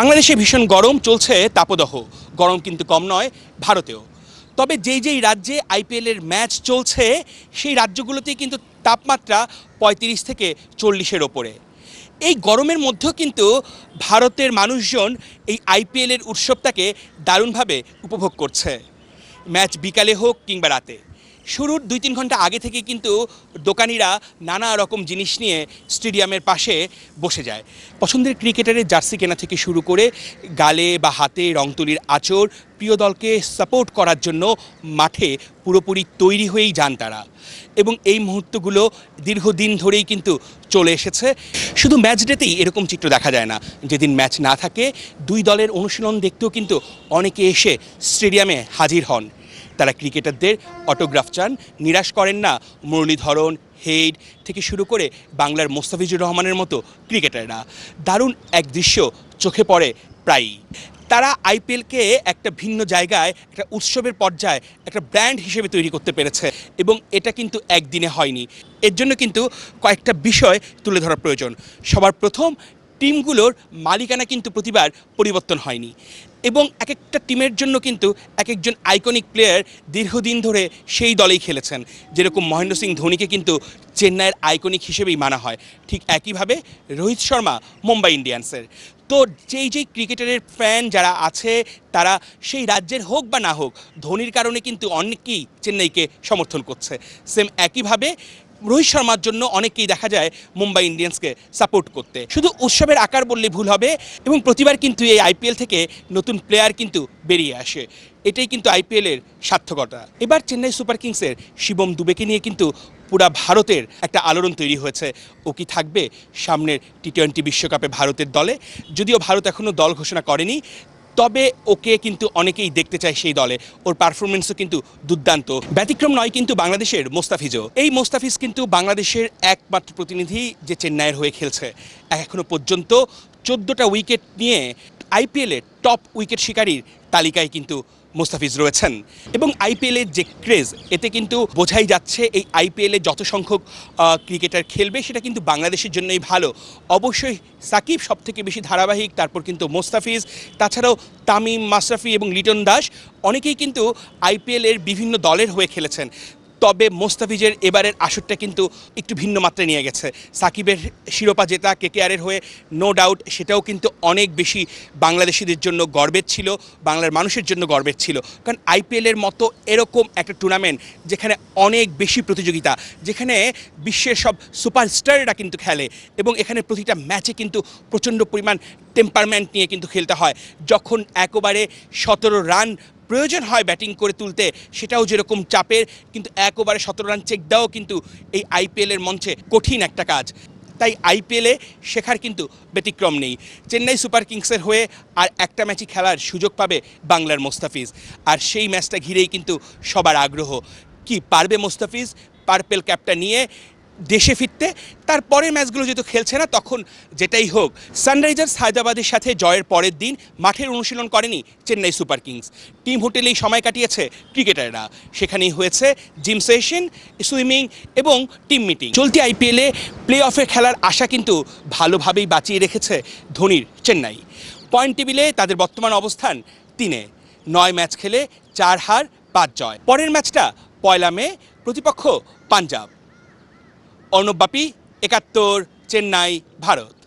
বাংলাদেশে ভীষণ গরম চলছে তাপদহ গরম কিন্তু কম নয় ভারতেও তবে যেই যেই রাজ্যে আইপিএলের ম্যাচ চলছে সেই রাজ্যগুলোতেই কিন্তু তাপমাত্রা ৩৫ থেকে চল্লিশের ওপরে এই গরমের মধ্যেও কিন্তু ভারতের মানুষজন এই আইপিএলের উৎসবটাকে দারুণভাবে উপভোগ করছে ম্যাচ বিকালে হোক কিংবা রাতে শুরুর দুই তিন ঘন্টা আগে থেকে কিন্তু দোকানিরা নানা রকম জিনিস নিয়ে স্টেডিয়ামের পাশে বসে যায় পছন্দের ক্রিকেটারের জার্সি কেনা থেকে শুরু করে গালে বা হাতে রংতুলির আচর প্রিয় দলকে সাপোর্ট করার জন্য মাঠে পুরোপুরি তৈরি হয়েই যান তারা এবং এই মুহূর্তগুলো দীর্ঘদিন ধরেই কিন্তু চলে এসেছে শুধু ম্যাচ ডেতেই এরকম চিত্র দেখা যায় না যেদিন ম্যাচ না থাকে দুই দলের অনুশীলন দেখতেও কিন্তু অনেকে এসে স্টেডিয়ামে হাজির হন তারা ক্রিকেটারদের অটোগ্রাফ চান নিরাশ করেন না মুরলীধরন হেড থেকে শুরু করে বাংলার মোস্তাফিজুর রহমানের মতো ক্রিকেটাররা দারুণ এক দৃশ্য চোখে পড়ে প্রায়ই তারা আইপিএলকে একটা ভিন্ন জায়গায় একটা উৎসবের পর্যায়ে একটা ব্র্যান্ড হিসেবে তৈরি করতে পেরেছে এবং এটা কিন্তু একদিনে হয়নি এর জন্য কিন্তু কয়েকটা বিষয় তুলে ধরা প্রয়োজন সবার প্রথম টিমগুলোর মালিকানা কিন্তু প্রতিবার পরিবর্তন হয়নি এবং এক একটা টিমের জন্য কিন্তু এক একজন আইকনিক প্লেয়ার দীর্ঘদিন ধরে সেই দলেই খেলেছেন যেরকম মহেন্দ্র সিং ধোনিকে কিন্তু চেন্নাইয়ের আইকনিক হিসেবেই মানা হয় ঠিক একইভাবে রোহিত শর্মা মুম্বাই ইন্ডিয়ান্সের তো যেই যেই ক্রিকেটারের ফ্যান যারা আছে তারা সেই রাজ্যের হোক বা না হোক ধোনির কারণে কিন্তু অনেকেই চেন্নাইকে সমর্থন করছে সেম একইভাবে রোহিত শর্মার জন্য অনেকেই দেখা যায় মুম্বাই ইন্ডিয়ান্সকে সাপোর্ট করতে শুধু উৎসবের আকার বললে ভুল হবে এবং প্রতিবার কিন্তু এই আইপিএল থেকে নতুন প্লেয়ার কিন্তু বেরিয়ে আসে এটাই কিন্তু আইপিএলের সার্থকতা এবার চেন্নাই সুপার কিংসের শিবম দুবেকে নিয়ে কিন্তু পুরা ভারতের একটা আলোড়ন তৈরি হয়েছে ও কি থাকবে সামনের টি টোয়েন্টি বিশ্বকাপে ভারতের দলে যদিও ভারত এখনও দল ঘোষণা করেনি তবে ওকে কিন্তু অনেকেই দেখতে চায় সেই দলে ওর পারফরমেন্সও কিন্তু দুর্দান্ত ব্যতিক্রম নয় কিন্তু বাংলাদেশের মোস্তাফিজও এই মোস্তাফিজ কিন্তু বাংলাদেশের একমাত্র প্রতিনিধি যে চেন্নাইয়ের হয়ে খেলছে এখনও পর্যন্ত চোদ্দোটা উইকেট নিয়ে আইপিএলে টপ উইকেট শিকারীর তালিকায় কিন্তু মোস্তাফিজ রয়েছেন এবং আইপিএলের যে ক্রেজ এতে কিন্তু বোঝাই যাচ্ছে এই আইপিএলে যত সংখ্যক ক্রিকেটার খেলবে সেটা কিন্তু বাংলাদেশের জন্যই ভালো অবশ্যই সাকিব সব থেকে বেশি ধারাবাহিক তারপর কিন্তু মোস্তাফিজ তাছাড়াও তামিম মাশরাফি এবং লিটন দাস অনেকেই কিন্তু আইপিএলের বিভিন্ন দলের হয়ে খেলেছেন তবে মোস্তাফিজের এবারের আসরটা কিন্তু একটু ভিন্ন মাত্রায় নিয়ে গেছে সাকিবের শিরোপা জেতা কেকেআরের হয়ে নো ডাউট সেটাও কিন্তু অনেক বেশি বাংলাদেশিদের জন্য গর্বের ছিল বাংলার মানুষের জন্য গর্বের ছিল কারণ আইপিএলের মতো এরকম একটা টুর্নামেন্ট যেখানে অনেক বেশি প্রতিযোগিতা যেখানে বিশ্বের সব সুপারস্টাররা কিন্তু খেলে এবং এখানে প্রতিটা ম্যাচে কিন্তু প্রচণ্ড পরিমাণ টেম্পারমেন্ট নিয়ে কিন্তু খেলতে হয় যখন একবারে সতেরো রান প্রয়োজন হয় ব্যাটিং করে তুলতে সেটাও যেরকম চাপের কিন্তু একবারে সতেরো রান চেক দেওয়াও কিন্তু এই আইপিএলের মঞ্চে কঠিন একটা কাজ তাই আইপিএলে শেখার কিন্তু ব্যতিক্রম নেই চেন্নাই সুপার কিংসের হয়ে আর একটা ম্যাচই খেলার সুযোগ পাবে বাংলার মোস্তাফিজ আর সেই ম্যাচটা ঘিরেই কিন্তু সবার আগ্রহ কি পারবে মোস্তাফিজ পার্পেল ক্যাপটা নিয়ে দেশে ফিরতে তার পরের ম্যাচগুলো যেহেতু খেলছে না তখন যেটাই হোক সানরাইজার্স হায়দ্রাবাদের সাথে জয়ের পরের দিন মাঠের অনুশীলন করেনি চেন্নাই সুপার কিংস টিম হোটেলেই সময় কাটিয়েছে ক্রিকেটাররা সেখানেই হয়েছে জিম সেশন সুইমিং এবং টিম মিটিং চলতি আইপিএলে প্লে অফে খেলার আশা কিন্তু ভালোভাবেই বাঁচিয়ে রেখেছে ধোনির চেন্নাই পয়েন্ট টেবিলে তাদের বর্তমান অবস্থান তিনে নয় ম্যাচ খেলে চার হার পাঁচ জয় পরের ম্যাচটা পয়লা মে প্রতিপক্ষ পাঞ্জাব অর্ণব বাপি একাত্তর চেন্নাই ভারত